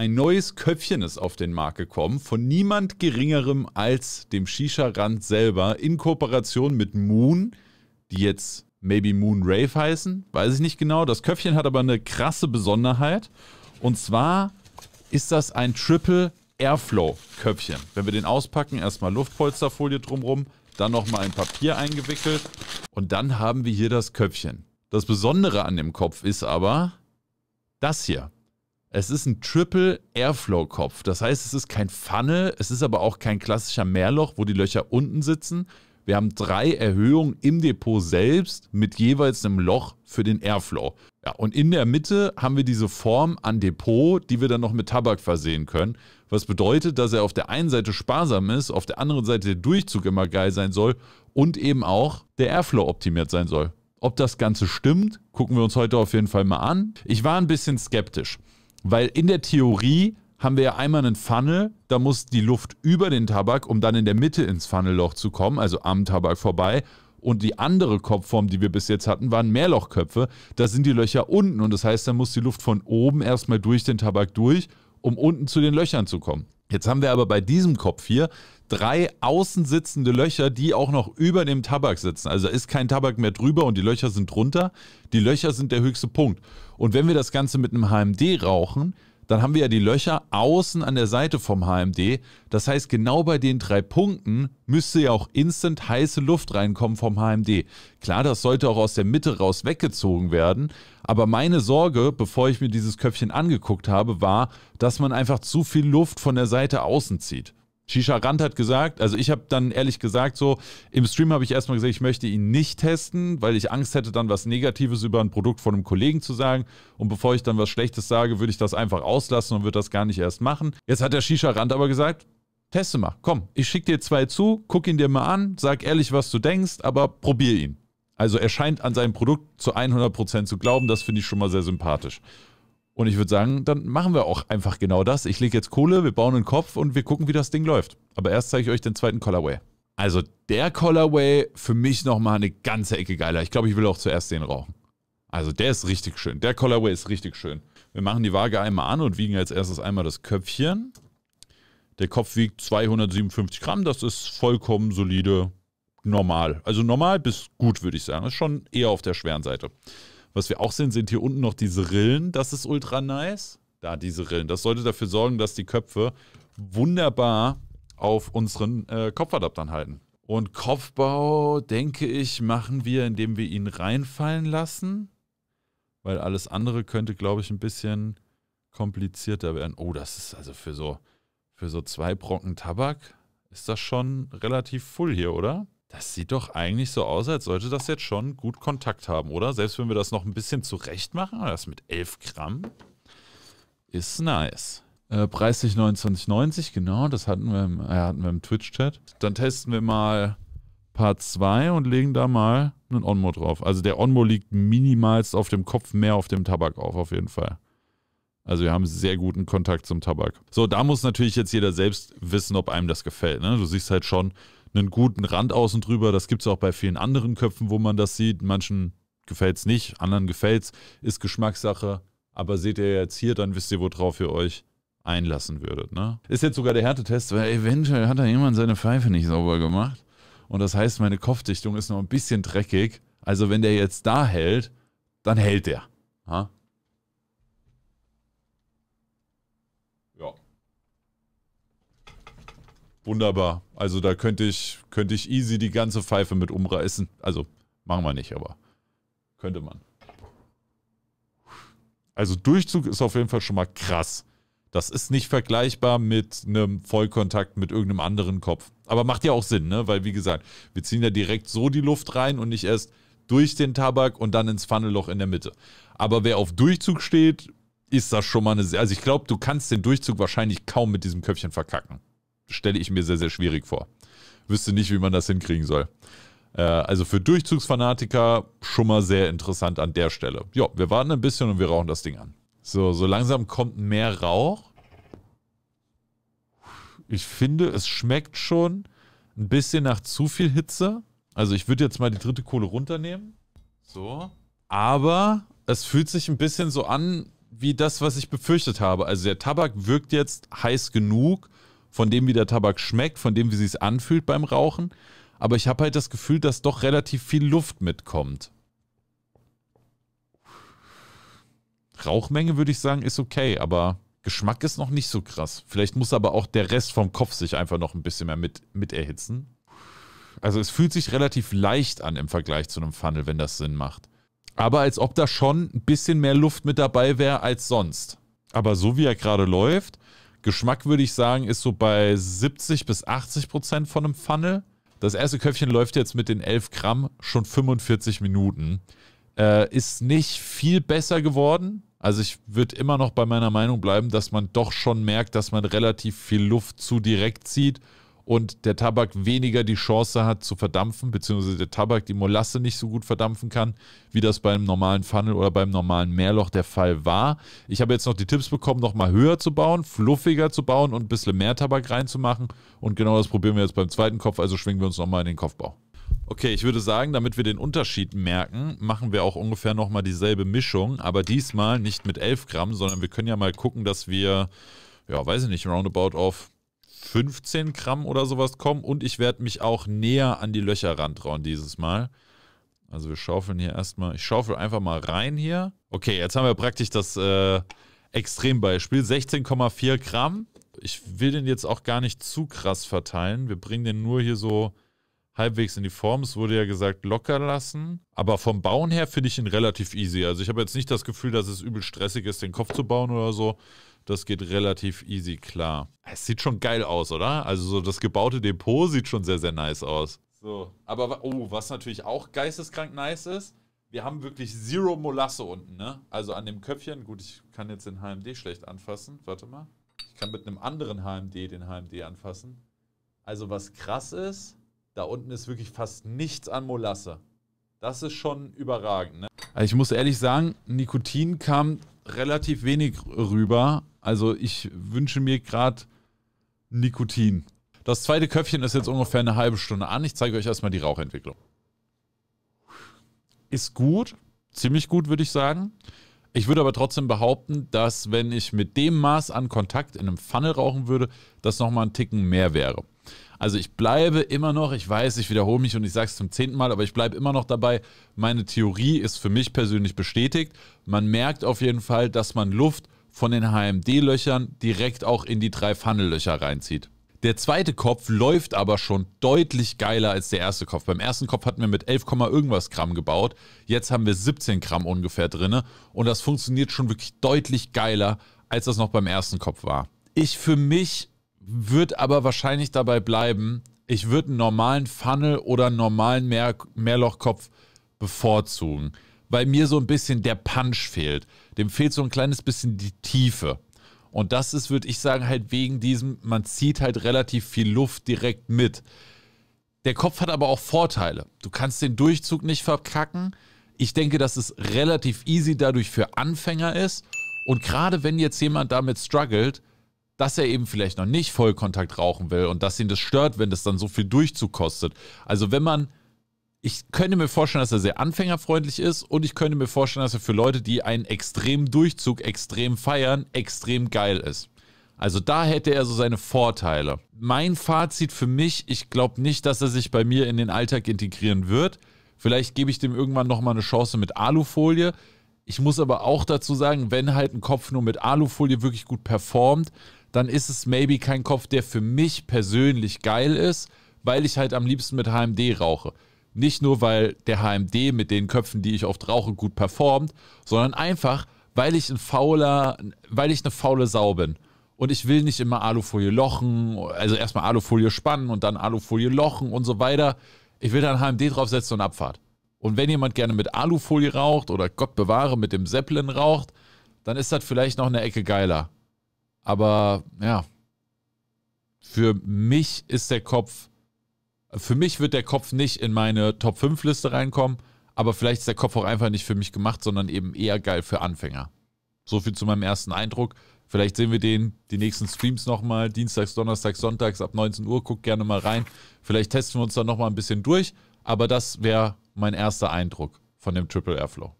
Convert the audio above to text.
Ein neues Köpfchen ist auf den Markt gekommen, von niemand geringerem als dem Shisha-Rand selber, in Kooperation mit Moon, die jetzt Maybe Moon Rave heißen, weiß ich nicht genau. Das Köpfchen hat aber eine krasse Besonderheit. Und zwar ist das ein Triple Airflow-Köpfchen. Wenn wir den auspacken, erstmal Luftpolsterfolie drumrum, dann nochmal in Papier eingewickelt und dann haben wir hier das Köpfchen. Das Besondere an dem Kopf ist aber das hier. Es ist ein Triple Airflow Kopf. Das heißt, es ist kein Funnel, es ist aber auch kein klassischer Mehrloch, wo die Löcher unten sitzen. Wir haben drei Erhöhungen im Depot selbst mit jeweils einem Loch für den Airflow. Ja, und in der Mitte haben wir diese Form an Depot, die wir dann noch mit Tabak versehen können. Was bedeutet, dass er auf der einen Seite sparsam ist, auf der anderen Seite der Durchzug immer geil sein soll und eben auch der Airflow optimiert sein soll. Ob das Ganze stimmt, gucken wir uns heute auf jeden Fall mal an. Ich war ein bisschen skeptisch. Weil in der Theorie haben wir ja einmal einen Funnel, da muss die Luft über den Tabak, um dann in der Mitte ins Funnelloch zu kommen, also am Tabak vorbei. Und die andere Kopfform, die wir bis jetzt hatten, waren Mehrlochköpfe. Da sind die Löcher unten und das heißt, da muss die Luft von oben erstmal durch den Tabak durch, um unten zu den Löchern zu kommen. Jetzt haben wir aber bei diesem Kopf hier drei außen sitzende Löcher, die auch noch über dem Tabak sitzen. Also ist kein Tabak mehr drüber und die Löcher sind drunter. Die Löcher sind der höchste Punkt. Und wenn wir das Ganze mit einem HMD rauchen, dann haben wir ja die Löcher außen an der Seite vom HMD. Das heißt, genau bei den drei Punkten müsste ja auch instant heiße Luft reinkommen vom HMD. Klar, das sollte auch aus der Mitte raus weggezogen werden. Aber meine Sorge, bevor ich mir dieses Köpfchen angeguckt habe, war, dass man einfach zu viel Luft von der Seite außen zieht. Shisha Rand hat gesagt, also ich habe dann ehrlich gesagt so, im Stream habe ich erstmal gesagt, ich möchte ihn nicht testen, weil ich Angst hätte, dann was Negatives über ein Produkt von einem Kollegen zu sagen. Und bevor ich dann was Schlechtes sage, würde ich das einfach auslassen und würde das gar nicht erst machen. Jetzt hat der Shisha Rand aber gesagt, teste mal, komm, ich schicke dir zwei zu, guck ihn dir mal an, sag ehrlich, was du denkst, aber probier ihn. Also er scheint an sein Produkt zu 100% Prozent zu glauben, das finde ich schon mal sehr sympathisch. Und ich würde sagen, dann machen wir auch einfach genau das. Ich lege jetzt Kohle, wir bauen einen Kopf und wir gucken, wie das Ding läuft. Aber erst zeige ich euch den zweiten Colorway. Also der Colorway für mich nochmal eine ganze Ecke geiler. Ich glaube, ich will auch zuerst den rauchen. Also der ist richtig schön. Der Colorway ist richtig schön. Wir machen die Waage einmal an und wiegen als erstes einmal das Köpfchen. Der Kopf wiegt 257 Gramm. Das ist vollkommen solide, normal. Also normal bis gut, würde ich sagen. Ist schon eher auf der schweren Seite. Was wir auch sehen, sind hier unten noch diese Rillen. Das ist ultra nice. Da, diese Rillen. Das sollte dafür sorgen, dass die Köpfe wunderbar auf unseren äh, Kopfadaptern halten. Und Kopfbau, denke ich, machen wir, indem wir ihn reinfallen lassen. Weil alles andere könnte, glaube ich, ein bisschen komplizierter werden. Oh, das ist also für so, für so zwei Brocken Tabak ist das schon relativ full hier, oder? Das sieht doch eigentlich so aus, als sollte das jetzt schon gut Kontakt haben, oder? Selbst wenn wir das noch ein bisschen zurecht machen, das mit 11 Gramm ist nice. Äh, preislich 29,90, genau, das hatten wir im, äh, im Twitch-Chat. Dann testen wir mal Part 2 und legen da mal einen Onmo drauf. Also der Onmo liegt minimalst auf dem Kopf, mehr auf dem Tabak auf, auf jeden Fall. Also wir haben sehr guten Kontakt zum Tabak. So, da muss natürlich jetzt jeder selbst wissen, ob einem das gefällt. Ne? Du siehst halt schon, einen guten Rand außen drüber. Das gibt es auch bei vielen anderen Köpfen, wo man das sieht. Manchen gefällt es nicht, anderen gefällt es. Ist Geschmackssache. Aber seht ihr jetzt hier, dann wisst ihr, worauf ihr euch einlassen würdet. Ne? Ist jetzt sogar der Härtetest, weil eventuell hat da jemand seine Pfeife nicht sauber gemacht. Und das heißt, meine Kopfdichtung ist noch ein bisschen dreckig. Also wenn der jetzt da hält, dann hält der. Ha? wunderbar. Also da könnte ich, könnte ich easy die ganze Pfeife mit umreißen. Also machen wir nicht, aber könnte man. Also Durchzug ist auf jeden Fall schon mal krass. Das ist nicht vergleichbar mit einem Vollkontakt mit irgendeinem anderen Kopf. Aber macht ja auch Sinn, ne? Weil, wie gesagt, wir ziehen ja direkt so die Luft rein und nicht erst durch den Tabak und dann ins Pfannenloch in der Mitte. Aber wer auf Durchzug steht, ist das schon mal eine. sehr. Also ich glaube, du kannst den Durchzug wahrscheinlich kaum mit diesem Köpfchen verkacken stelle ich mir sehr, sehr schwierig vor. Wüsste nicht, wie man das hinkriegen soll. Äh, also für Durchzugsfanatiker schon mal sehr interessant an der Stelle. Ja, wir warten ein bisschen und wir rauchen das Ding an. So, so langsam kommt mehr Rauch. Ich finde, es schmeckt schon ein bisschen nach zu viel Hitze. Also ich würde jetzt mal die dritte Kohle runternehmen. So. Aber es fühlt sich ein bisschen so an, wie das, was ich befürchtet habe. Also der Tabak wirkt jetzt heiß genug, von dem, wie der Tabak schmeckt, von dem, wie sie es anfühlt beim Rauchen. Aber ich habe halt das Gefühl, dass doch relativ viel Luft mitkommt. Rauchmenge würde ich sagen, ist okay, aber Geschmack ist noch nicht so krass. Vielleicht muss aber auch der Rest vom Kopf sich einfach noch ein bisschen mehr mit, mit erhitzen. Also es fühlt sich relativ leicht an im Vergleich zu einem Funnel, wenn das Sinn macht. Aber als ob da schon ein bisschen mehr Luft mit dabei wäre als sonst. Aber so wie er gerade läuft, Geschmack würde ich sagen, ist so bei 70 bis 80 Prozent von einem Funnel. Das erste Köpfchen läuft jetzt mit den 11 Gramm schon 45 Minuten. Äh, ist nicht viel besser geworden. Also ich würde immer noch bei meiner Meinung bleiben, dass man doch schon merkt, dass man relativ viel Luft zu direkt zieht und der Tabak weniger die Chance hat zu verdampfen, beziehungsweise der Tabak die Molasse nicht so gut verdampfen kann, wie das beim normalen Funnel oder beim normalen Meerloch der Fall war. Ich habe jetzt noch die Tipps bekommen, nochmal höher zu bauen, fluffiger zu bauen und ein bisschen mehr Tabak reinzumachen. Und genau das probieren wir jetzt beim zweiten Kopf, also schwingen wir uns nochmal in den Kopfbau. Okay, ich würde sagen, damit wir den Unterschied merken, machen wir auch ungefähr nochmal dieselbe Mischung, aber diesmal nicht mit 11 Gramm, sondern wir können ja mal gucken, dass wir, ja, weiß ich nicht, roundabout auf 15 Gramm oder sowas kommen und ich werde mich auch näher an die Löcher rantrauen dieses Mal. Also wir schaufeln hier erstmal, ich schaufel einfach mal rein hier. Okay, jetzt haben wir praktisch das äh, Extrembeispiel, 16,4 Gramm. Ich will den jetzt auch gar nicht zu krass verteilen. Wir bringen den nur hier so halbwegs in die Form. Es wurde ja gesagt, locker lassen. Aber vom Bauen her finde ich ihn relativ easy. Also ich habe jetzt nicht das Gefühl, dass es übel stressig ist, den Kopf zu bauen oder so. Das geht relativ easy klar. Es sieht schon geil aus, oder? Also so das gebaute Depot sieht schon sehr, sehr nice aus. So, aber oh, was natürlich auch geisteskrank nice ist, wir haben wirklich Zero Molasse unten, ne? Also an dem Köpfchen, gut, ich kann jetzt den HMD schlecht anfassen. Warte mal. Ich kann mit einem anderen HMD den HMD anfassen. Also was krass ist, da unten ist wirklich fast nichts an Molasse. Das ist schon überragend, ne? Also ich muss ehrlich sagen, Nikotin kam relativ wenig rüber. Also ich wünsche mir gerade Nikotin. Das zweite Köpfchen ist jetzt ungefähr eine halbe Stunde an. Ich zeige euch erstmal die Rauchentwicklung. Ist gut, ziemlich gut würde ich sagen. Ich würde aber trotzdem behaupten, dass wenn ich mit dem Maß an Kontakt in einem Funnel rauchen würde, das nochmal einen Ticken mehr wäre. Also ich bleibe immer noch, ich weiß, ich wiederhole mich und ich sage es zum zehnten Mal, aber ich bleibe immer noch dabei, meine Theorie ist für mich persönlich bestätigt. Man merkt auf jeden Fall, dass man Luft von den HMD-Löchern direkt auch in die drei Funnellöcher reinzieht. Der zweite Kopf läuft aber schon deutlich geiler als der erste Kopf. Beim ersten Kopf hatten wir mit 11, irgendwas Gramm gebaut. Jetzt haben wir 17 Gramm ungefähr drinne und das funktioniert schon wirklich deutlich geiler, als das noch beim ersten Kopf war. Ich für mich würde aber wahrscheinlich dabei bleiben, ich würde einen normalen Funnel oder einen normalen Mehr Mehrlochkopf bevorzugen, weil mir so ein bisschen der Punch fehlt. Dem fehlt so ein kleines bisschen die Tiefe. Und das ist, würde ich sagen, halt wegen diesem, man zieht halt relativ viel Luft direkt mit. Der Kopf hat aber auch Vorteile. Du kannst den Durchzug nicht verkacken. Ich denke, dass es relativ easy dadurch für Anfänger ist. Und gerade wenn jetzt jemand damit struggelt, dass er eben vielleicht noch nicht Vollkontakt rauchen will und dass ihn das stört, wenn das dann so viel Durchzug kostet. Also wenn man, ich könnte mir vorstellen, dass er sehr anfängerfreundlich ist und ich könnte mir vorstellen, dass er für Leute, die einen extremen Durchzug extrem feiern, extrem geil ist. Also da hätte er so seine Vorteile. Mein Fazit für mich, ich glaube nicht, dass er sich bei mir in den Alltag integrieren wird. Vielleicht gebe ich dem irgendwann nochmal eine Chance mit Alufolie. Ich muss aber auch dazu sagen, wenn halt ein Kopf nur mit Alufolie wirklich gut performt, dann ist es maybe kein Kopf, der für mich persönlich geil ist, weil ich halt am liebsten mit HMD rauche. Nicht nur, weil der HMD mit den Köpfen, die ich oft rauche, gut performt, sondern einfach, weil ich ein fauler, weil ich eine faule Sau bin. Und ich will nicht immer Alufolie lochen, also erstmal Alufolie spannen und dann Alufolie lochen und so weiter. Ich will dann HMD draufsetzen und Abfahrt. Und wenn jemand gerne mit Alufolie raucht oder Gott bewahre mit dem Zeppelin raucht, dann ist das vielleicht noch eine Ecke geiler. Aber ja, für mich ist der Kopf, für mich wird der Kopf nicht in meine Top 5 Liste reinkommen, aber vielleicht ist der Kopf auch einfach nicht für mich gemacht, sondern eben eher geil für Anfänger. So viel zu meinem ersten Eindruck. Vielleicht sehen wir den die nächsten Streams nochmal, dienstags, donnerstags, sonntags ab 19 Uhr. Guckt gerne mal rein. Vielleicht testen wir uns dann nochmal ein bisschen durch. Aber das wäre mein erster Eindruck von dem Triple Airflow.